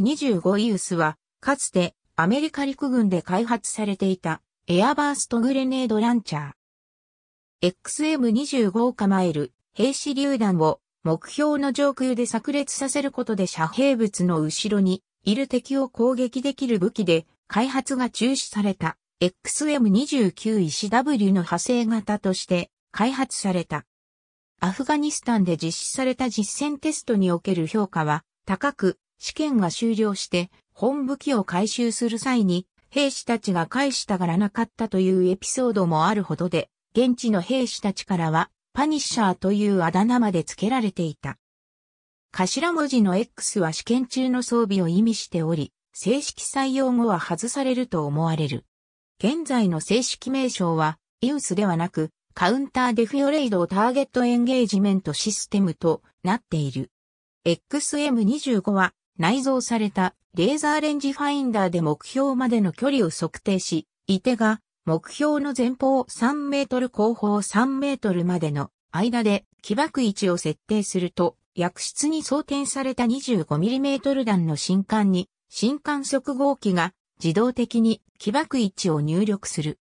M25 イウスは、かつてアメリカ陸軍で開発されていたエアバーストグレネードランチャー。XM25 を構える兵士榴弾を目標の上空で炸裂させることで遮蔽物の後ろにいる敵を攻撃できる武器で開発が中止された XM29 石 W の派生型として開発された。アフガニスタンで実施された実戦テストにおける評価は高く試験が終了して、本武器を回収する際に、兵士たちが返したがらなかったというエピソードもあるほどで、現地の兵士たちからは、パニッシャーというあだ名まで付けられていた。頭文字の X は試験中の装備を意味しており、正式採用後は外されると思われる。現在の正式名称は、イウスではなく、カウンターデフィオレイドターゲットエンゲージメントシステムとなっている。XM25 は内蔵されたレーザーレンジファインダーで目標までの距離を測定し、いてが目標の前方3メートル後方3メートルまでの間で起爆位置を設定すると、薬室に装填された 25mm 弾の新管に新管速合機が自動的に起爆位置を入力する。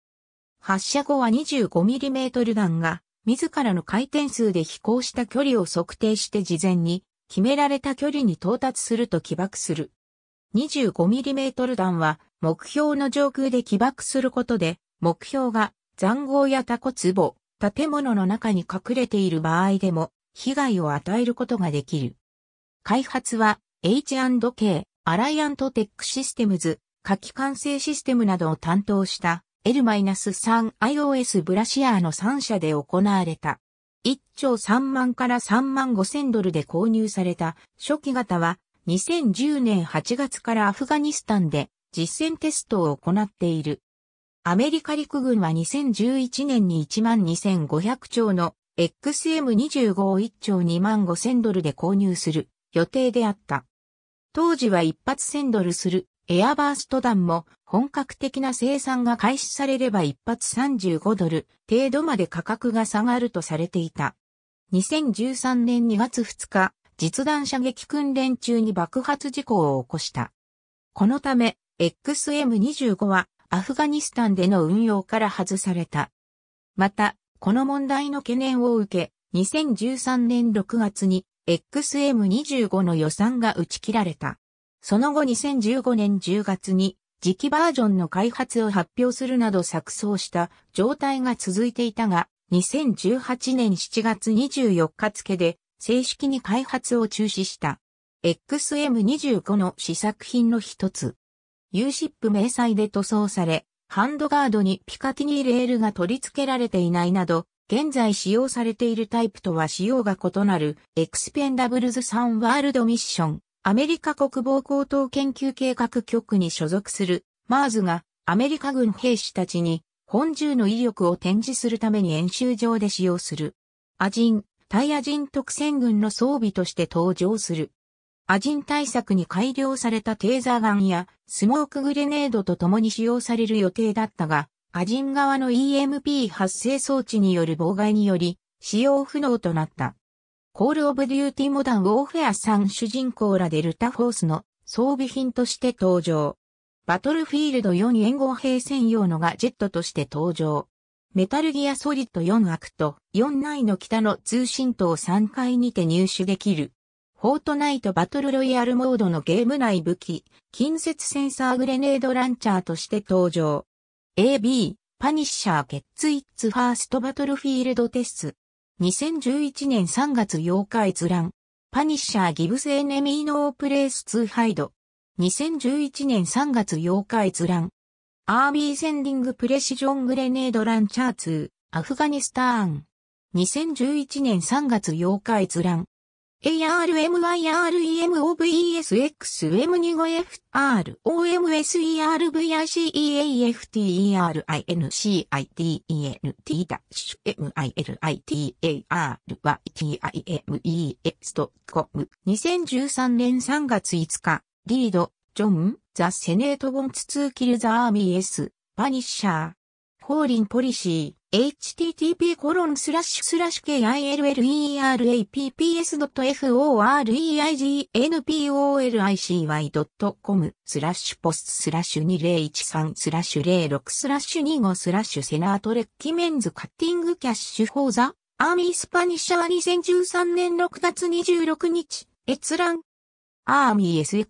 発射後は 25mm 弾が自らの回転数で飛行した距離を測定して事前に決められた距離に到達すると起爆する。25mm 弾は目標の上空で起爆することで、目標が残壕やタコ壺、建物の中に隠れている場合でも被害を与えることができる。開発は H&K、アライアントテックシステムズ、火器完成システムなどを担当した L-3iOS ブラシアーの3社で行われた。1兆3万から3万5千ドルで購入された初期型は2010年8月からアフガニスタンで実戦テストを行っている。アメリカ陸軍は2011年に12,500兆の XM25 を1兆25,000ドルで購入する予定であった。当時は一発1000ドルするエアバースト弾も本格的な生産が開始されれば一発35ドル程度まで価格が下がるとされていた。2013年2月2日、実弾射撃訓練中に爆発事故を起こした。このため、XM25 はアフガニスタンでの運用から外された。また、この問題の懸念を受け、2013年6月に XM25 の予算が打ち切られた。その後2015年10月に次期バージョンの開発を発表するなど錯綜した状態が続いていたが、2018年7月24日付で正式に開発を中止した XM25 の試作品の一つ。USIP 明細で塗装され、ハンドガードにピカティニーレールが取り付けられていないなど、現在使用されているタイプとは仕様が異なる x p e n d a b l e s 3ワールドミッションアメリカ国防高等研究計画局に所属するマーズがアメリカ軍兵士たちに本銃の威力を展示するために演習場で使用する。アジン、タイアジン特戦軍の装備として登場する。アジン対策に改良されたテーザーガンやスモークグレネードと共に使用される予定だったが、アジン側の EMP 発生装置による妨害により使用不能となった。コールオブデューティモダンウォーフェア3主人公らでルタフォースの装備品として登場。バトルフィールド4に援護兵専用のがジェットとして登場。メタルギアソリッド4アクト4内の北の通信塔3階にて入手できる。フォートナイトバトルロイヤルモードのゲーム内武器、近接センサーグレネードランチャーとして登場。AB、パニッシャーゲッツイッツファーストバトルフィールドテス2011年3月8日閲覧。パニッシャーギブスエネミーノープレイスツーハイド。2011年3月8日閲覧。アービーセンディングプレシジョングレネードランチャーツー、アフガニスターン。2011年3月8日閲覧。a r m y r e m o v e s x m n i g o f r o m s e r v i c e r v i c e t e r i n c i t e n t i m e s c o m 2013年3月5日、リード、ジョン、ザ・セネート・ボンツ・ツー・キル・ザ・アーミー・エス、パニッシャー。ーリンポリシー、http コロンスラッシュスラッシュ killerapps.foreignpolicy.com スラッシュポススラッシュ2013スラッシュ06スラッシュ25スラッシュセナートレッキメンズカッティングキャッシュフォーザアーミースパニッシャー2013年6月26日閲覧アーミー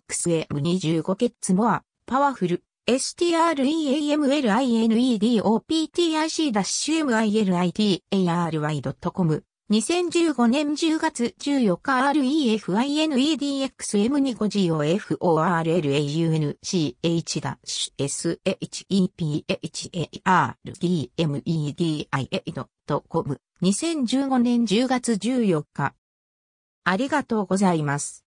SXM25 ケッツモアパワフル streamlinedoptic-military.com 2015年10月14日 r e f i n e d x m 2 5 g o f i o r l a u n c h s h e p h a r d m e d i c o m 2 0 1 5年10月14日ありがとうございます。